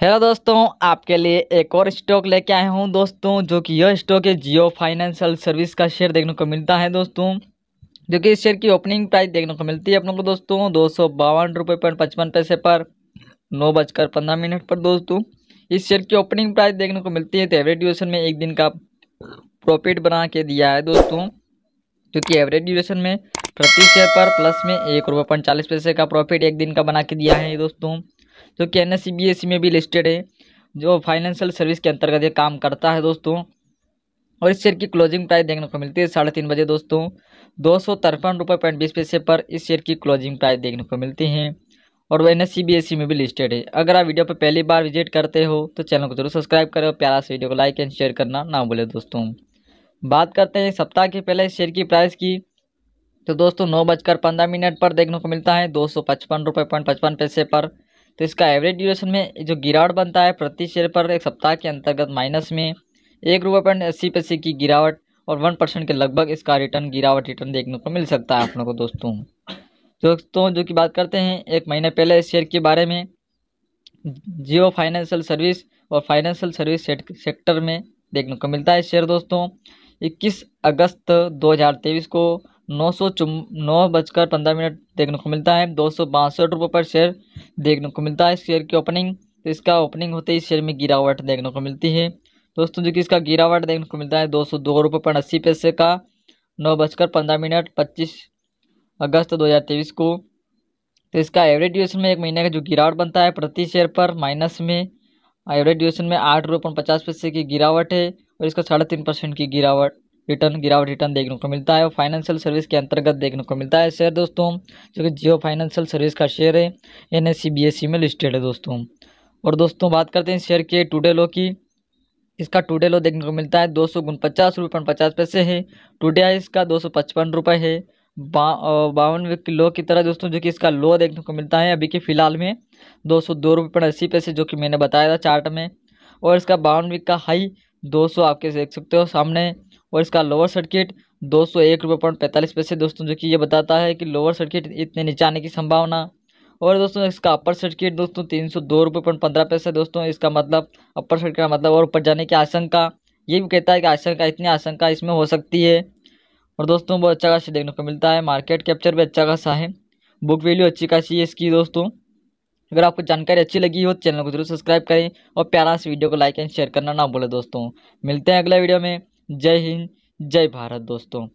hello दोस्तों आपके लिए एक और स्टॉक लेके आया हूँ दोस्तों जो कि यह स्टॉक है जियो फाइनेंशियल सर्विस का शेयर देखने को मिलता है दोस्तों जो कि इस शेयर की ओपनिंग प्राइस देखने को मिलती है अपने को दोस्तों दो सौ बावन रुपये पॉइंट पचपन पैसे पर नौ बजकर पंद्रह मिनट पर दोस्तों इस शेयर की ओपनिंग प्राइस देखने को मिलती है तो एवरेज ड्यूरेशन में एक दिन का प्रॉफिट बना के दिया है दोस्तों क्योंकि एवरेज ड्यूरेशन में प्रति शेयर पर प्लस में एक रुपये पॉइंट चालीस पैसे का प्रॉफिट एक दिन का बना के दिया है दोस्तों जो कि एन e में भी लिस्टेड है जो फाइनेंशियल सर्विस के अंतर्गत ये काम करता है दोस्तों और इस शेयर की क्लोजिंग प्राइस देखने को मिलती है साढ़े तीन बजे दोस्तों दो सौ तिरपन रुपये पॉइंट बीस पैसे पर इस शेयर की क्लोजिंग प्राइस देखने को मिलती है और वह एन e में भी लिस्टेड है अगर आप वीडियो पर पहली बार विजिट करते हो तो चैनल को जरूर सब्सक्राइब करें और प्यारा से वीडियो को लाइक एंड शेयर करना ना भूले दोस्तों बात करते हैं सप्ताह के पहले शेयर की प्राइस की तो दोस्तों नौ बजकर पंद्रह मिनट पर देखने को मिलता है दो सौ पचपन रुपये पॉइंट पचपन पैसे पर तो इसका एवरेज ड्यूरेशन में जो गिरावट बनता है प्रति शेयर पर एक सप्ताह के अंतर्गत माइनस में एक रुपये पॉइंट अस्सी पैसे की गिरावट और वन परसेंट के लगभग इसका रिटर्न गिरावट रिटर्न देखने को मिल सकता है आप लोगों को दोस्तों दोस्तों जो कि बात करते हैं एक महीने पहले इस शेयर के बारे में जियो फाइनेंशियल सर्विस और फाइनेंशियल सर्विस सेक्टर में देखने को मिलता है शेयर दोस्तों इक्कीस अगस्त दो को नौ सौ नौ बजकर पंद्रह मिनट देखने को मिलता है दो सौ बासठ रुपये पर शेयर देखने को मिलता है शेयर की ओपनिंग तो इसका ओपनिंग होते ही शेयर में गिरावट देखने को मिलती है दोस्तों जो कि इसका गिरावट देखने को मिलता है दो सौ दो रुपये पर अस्सी पैसे का नौ बजकर पंद्रह मिनट पच्चीस अगस्त दो हज़ार तेईस को तो इसका एवरेज ड्यूरेशन में एक महीने का जो गिरावट बनता है प्रति शेयर पर माइनस में एवरेज ड्यूरेशन में आठ रुपये पचास पैसे की गिरावट है और इसका साढ़े तीन परसेंट की गिरावट रिटर्न गिरावट रिटर्न देखने को मिलता है और फाइनेंशियल सर्विस के अंतर्गत देखने को मिलता है शेयर दोस्तों जो कि जियो फाइनेंशियल सर्विस का शेयर है एन एस में लिस्टेड है दोस्तों और दोस्तों बात करते हैं शेयर के टूडे लो की इसका टूडे लो देखने को मिलता है दो सौ पचास रुपये पचास पैसे है टूडे आई इसका दो सौ पचपन रुपये है बावन लो की तरह दोस्तों जो कि इसका लो देखने को मिलता है अभी के फ़िलहाल में दो सौ दो रुपये पॉइंट अस्सी पैसे जो कि मैंने बताया था चार्ट में और इसका बावन का हाई 200 आपके देख सकते हो सामने और इसका लोअर सर्किट दो सौ एक रुपये पॉइंट पैंतालीस पैसे दोस्तों जो कि ये बताता है कि लोअर सर्किट इतने नीचे आने की संभावना और दोस्तों इसका अपर सर्किट दोस्तों तीन सौ दो रुपये पॉइंट पंद्रह पैसे दोस्तों इसका मतलब अपर सर्किट का मतलब और ऊपर जाने की आशंका ये भी कहता है कि आशंका इतनी आशंका इसमें हो सकती है और दोस्तों बहुत अच्छा खासी देखने को मिलता है मार्केट कैप्चर भी अच्छा खासा है बुक वैल्यू अच्छी खासी है इसकी दोस्तों अगर आपको जानकारी अच्छी लगी हो तो चैनल को जरूर सब्सक्राइब करें और प्यारा से वीडियो को लाइक एंड शेयर करना ना भूलें दोस्तों मिलते हैं अगले वीडियो में जय हिंद जय भारत दोस्तों